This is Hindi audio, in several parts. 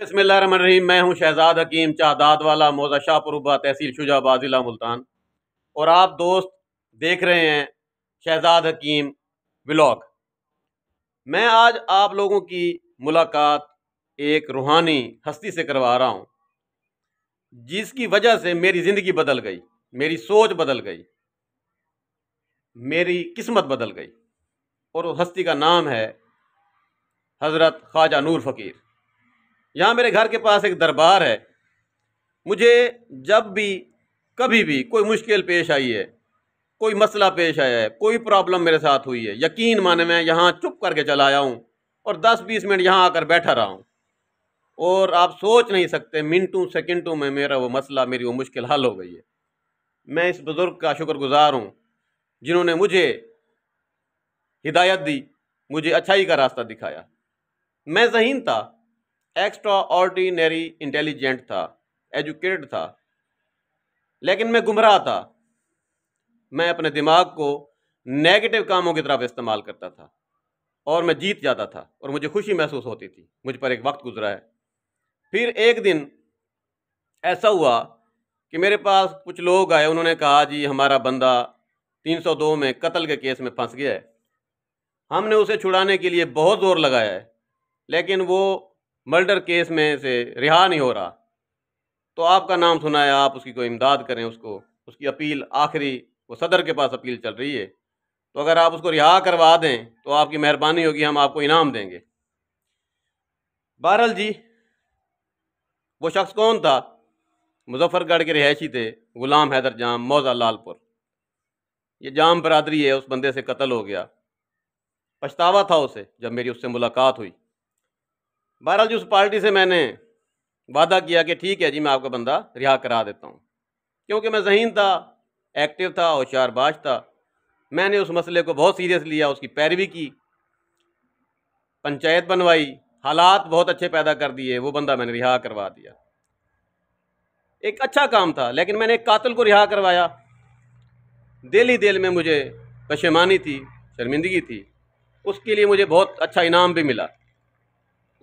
बसमीम मैं हूं शहजाद हकीम चादाद वाला मोजा शाहपुरबा तहसील शुजाबाद ज़िला मुल्तान और आप दोस्त देख रहे हैं शहजाद हकीम ब्लॉग मैं आज आप लोगों की मुलाकात एक रूहानी हस्ती से करवा रहा हूं जिसकी वजह से मेरी ज़िंदगी बदल गई मेरी सोच बदल गई मेरी किस्मत बदल गई और उस हस्ती का नाम है हज़रत ख्वाजा नूर फ़कीर यहाँ मेरे घर के पास एक दरबार है मुझे जब भी कभी भी कोई मुश्किल पेश आई है कोई मसला पेश आया है कोई प्रॉब्लम मेरे साथ हुई है यकीन माने मैं यहाँ चुप करके चला आया हूँ और 10-20 मिनट यहाँ आकर बैठा रहा हूँ और आप सोच नहीं सकते मिनटों सेकंडों में मेरा वो मसला मेरी वो मुश्किल हल हो गई है मैं इस बुज़ुर्ग का शुक्रगुजार हूँ जिन्होंने मुझे हिदायत दी मुझे अच्छाई का रास्ता दिखाया मैं जहीन था एक्स्ट्रा ऑर्डीनरी इंटेलिजेंट था एजुकेटेड था लेकिन मैं गुमराह था मैं अपने दिमाग को नेगेटिव कामों की तरफ इस्तेमाल करता था और मैं जीत जाता था और मुझे खुशी महसूस होती थी मुझ पर एक वक्त गुजरा है फिर एक दिन ऐसा हुआ कि मेरे पास कुछ लोग आए उन्होंने कहा जी हमारा बंदा 302 में कत्ल के केस में फंस गया है हमने उसे छुड़ाने के लिए बहुत ज़ोर लगाया है लेकिन वो मर्डर केस में से रिहा नहीं हो रहा तो आपका नाम सुना है आप उसकी कोई इमदाद करें उसको उसकी अपील आखिरी वो सदर के पास अपील चल रही है तो अगर आप उसको रिहा करवा दें तो आपकी मेहरबानी होगी हम आपको इनाम देंगे बहरल जी वो शख्स कौन था मुजफ्फरगढ़ के रिहायशी थे गुलाम हैदर जाम मौजा लालपुर ये जाम बरदरी है उस बंदे से कत्ल हो गया पछतावा था उसे जब मेरी उससे मुलाकात हुई बहरहाल जी उस पार्टी से मैंने वादा किया कि ठीक है जी मैं आपका बंदा रिहा करा देता हूँ क्योंकि मैं जहीन था एक्टिव था बाश था मैंने उस मसले को बहुत सीरियस लिया उसकी पैरवी की पंचायत बनवाई हालात बहुत अच्छे पैदा कर दिए वो बंदा मैंने रिहा करवा दिया एक अच्छा काम था लेकिन मैंने एक कातिल को रिहा करवाया दिल ही दिल में मुझे पशेमानी थी शर्मिंदगी थी उसके लिए मुझे बहुत अच्छा इनाम भी मिला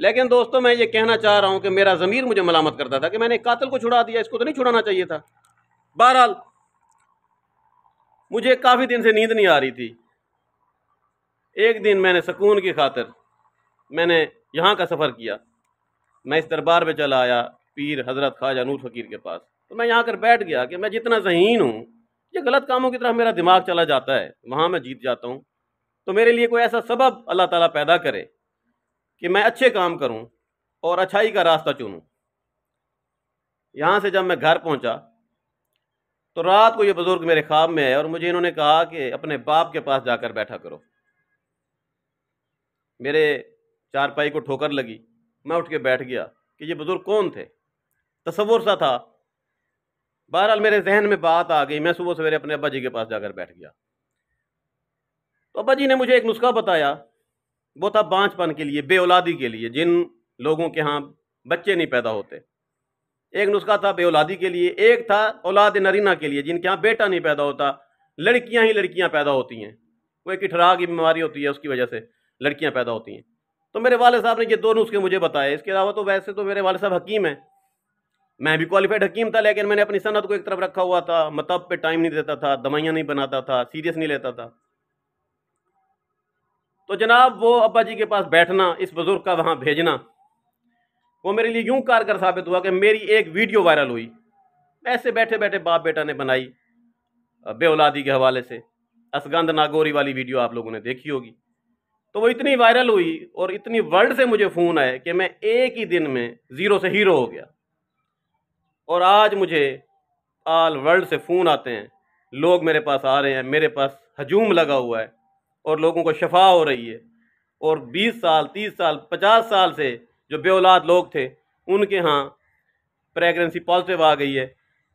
लेकिन दोस्तों मैं ये कहना चाह रहा हूँ कि मेरा ज़मीर मुझे मलामत करता था कि मैंने कातिल को छुड़ा दिया इसको तो नहीं छुड़ाना चाहिए था बहरहाल मुझे काफ़ी दिन से नींद नहीं आ रही थी एक दिन मैंने सुकून की खातर मैंने यहाँ का सफ़र किया मैं इस दरबार में चला आया पीर हज़रत ख्वाजा नूर फ़कीर के पास तो मैं यहाँ कर बैठ गया कि मैं जितना जहीन हूँ ये गलत कामों की तरह मेरा दिमाग चला जाता है वहाँ मैं जीत जाता हूँ तो मेरे लिए कोई ऐसा सबब अल्लाह ताला पैदा करे कि मैं अच्छे काम करूं और अच्छाई का रास्ता चुनूं यहां से जब मैं घर पहुंचा तो रात को ये बुज़ुर्ग मेरे ख्वाब में आए और मुझे इन्होंने कहा कि अपने बाप के पास जाकर बैठा करो मेरे चारपाई को ठोकर लगी मैं उठ के बैठ गया कि ये बुज़ुर्ग कौन थे तस्वुर सा था बहरहाल मेरे जहन में बात आ गई मैं सुबह सवेरे अपने अब्बा जी के पास जाकर बैठ गया तो अब्बा जी ने मुझे एक नुस्खा बताया वो था बाँचपन के लिए औलादी के लिए जिन लोगों के यहाँ बच्चे नहीं पैदा होते एक नुस्खा था बेऔलादी के लिए एक था औलाद नरीना के लिए जिनके यहाँ बेटा नहीं पैदा होता लड़कियाँ ही लड़कियाँ पैदा होती हैं वो एक ठराह की बीमारी होती है उसकी वजह से लड़कियाँ पैदा होती हैं तो मेरे वाले साहब ने ये दो नुस्खे मुझे बताए इसके अलावा तो वैसे तो मेरे वाले साहब हकीम हैं मैं भी क्वालिफाइड हकीम था लेकिन मैंने अपनी सनत को एक तरफ रखा हुआ था मतब पे टाइम नहीं देता था दवाइयाँ नहीं बनाता था सीरियस नहीं लेता था तो जनाब वो अब्बा जी के पास बैठना इस बुज़ुर्ग का वहाँ भेजना वो मेरे लिए यूँ कारगर साबित हुआ कि मेरी एक वीडियो वायरल हुई ऐसे बैठे बैठे बाप बेटा ने बनाई बेउलादी के हवाले से असगंध नागोरी वाली वीडियो आप लोगों ने देखी होगी तो वो इतनी वायरल हुई और इतनी वर्ल्ड से मुझे फ़ोन आए कि मैं एक ही दिन में ज़ीरो से हीरो हो गया और आज मुझे आल वर्ल्ड से फ़ोन आते हैं लोग मेरे पास आ रहे हैं मेरे पास हजूम लगा हुआ है और लोगों को शफा हो रही है और 20 साल 30 साल 50 साल से जो बे लोग थे उनके यहाँ प्रेगनेंसी पॉजिटिव आ गई है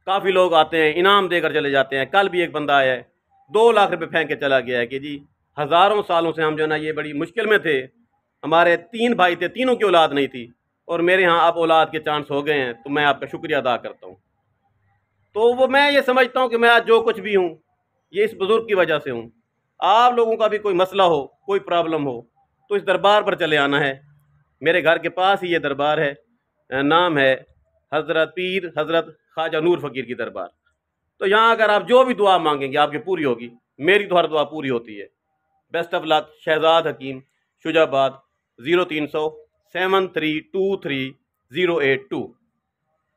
काफ़ी लोग आते हैं इनाम देकर चले जाते हैं कल भी एक बंदा आया है दो लाख रुपए फेंक के चला गया है कि जी हज़ारों सालों से हम जो है ना ये बड़ी मुश्किल में थे हमारे तीन भाई थे तीनों की औलाद नहीं थी और मेरे यहाँ अब औलाद के चांस हो गए हैं तो मैं आपका शुक्रिया अदा करता हूँ तो वो मैं ये समझता हूँ कि मैं आज जो कुछ भी हूँ ये इस बुज़ुर्ग की वजह से हूँ आप लोगों का भी कोई मसला हो कोई प्रॉब्लम हो तो इस दरबार पर चले आना है मेरे घर के पास ही ये दरबार है नाम है हज़रत पीर हज़रत ख्वाजा नूर फ़कीर की दरबार तो यहाँ अगर आप जो भी दुआ मांगेंगे आपकी पूरी होगी मेरी तो हर दुआ पूरी होती है best of luck Shahzad Hakeem Shujabad zero तीन सौ seven three two three zero eight to